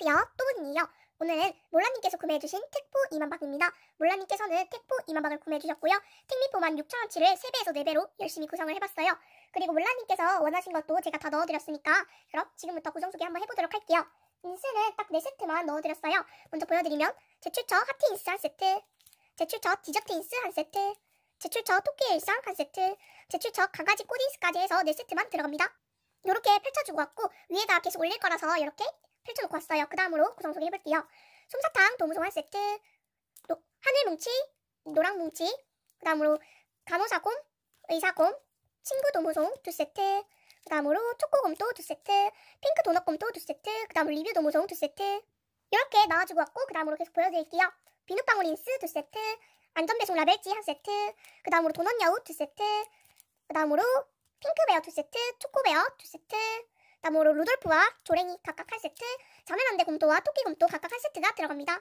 안녕하세요. 또보이에요 오늘은 몰라님께서 구매해주신 택포 2만박입니다. 몰라님께서는 택포 2만박을 구매해주셨고요. 택미포만 6천원치를 3배에서 4배로 열심히 구성을 해봤어요. 그리고 몰라님께서 원하신 것도 제가 다 넣어드렸으니까 그럼 지금부터 구성 소개 한번 해보도록 할게요. 인쇄는딱 4세트만 넣어드렸어요. 먼저 보여드리면 제출처 하트 인스 1 세트, 제출처 디저트 인스 1 세트, 제출처 토끼 일상 1 세트, 제출처 강아지 꽃 인스까지 해서 4세트만 들어갑니다. 이렇게 펼쳐주고 왔고 위에다 계속 올릴 거라서 이렇게 펼쳐놓고 왔어요. 그 다음으로 구성 소개해볼게요. 솜사탕, 도무송알 세트, 노, 하늘 뭉치, 노랑 뭉치, 그 다음으로 간호사곰, 의사곰, 친구 도무송 두 세트, 그 다음으로 초코곰도 두 세트, 핑크 도넛곰도 두 세트, 그 다음으로 리뷰 도무송 두 세트 이렇게 나와주고 왔고 그 다음으로 계속 보여드릴게요. 비눗방울 인스두 세트, 안전배송 라벨지 한 세트, 그 다음으로 도넛 여우 두 세트, 그 다음으로 핑크베어 두 세트, 초코베어 두 세트, 다음으로 루돌프와 조랭이 각각 한 세트, 자매남대 곰토와 토끼 곰토 각각 한 세트가 들어갑니다.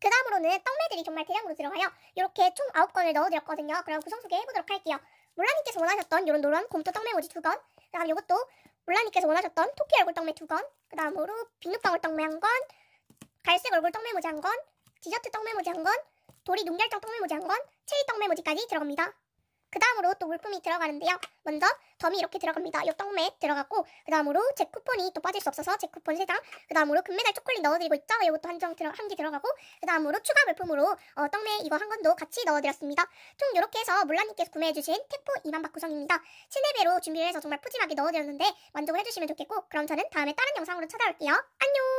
그 다음으로는 떡매들이 정말 대량으로 들어가요. 이렇게 총 9건을 넣어드렸거든요. 그럼 구성 소개해보도록 할게요. 몰라님께서 원하셨던 요런 노란 곰토 떡매 모지 2건, 그 다음 요것도 몰라님께서 원하셨던 토끼 얼굴 떡매 2건, 그 다음으로 비눗방울 떡매 1건, 갈색 얼굴 떡매 모지 1건, 디저트 떡매 모지 1건, 도리 눈결정 떡매 모지 1건, 체리 떡매 모지까지 들어갑니다. 그 다음으로 또 물품이 들어가는데요. 먼저 덤이 이렇게 들어갑니다. 역동맥 들어갔고 그 다음으로 제 쿠폰이 또 빠질 수 없어서 제 쿠폰 3장 그 다음으로 금메달 초콜릿 넣어드리고 있죠. 이것도 한정 들어 한개 들어가고 그 다음으로 추가 물품으로 어, 떡맥 이거 한 건도 같이 넣어드렸습니다. 총 이렇게 해서 몰라님께서 구매해주신 태포 2만 박 구성입니다. 7애배로 준비를 해서 정말 푸짐하게 넣어드렸는데 만족을 해주시면 좋겠고 그럼 저는 다음에 다른 영상으로 찾아올게요. 안녕!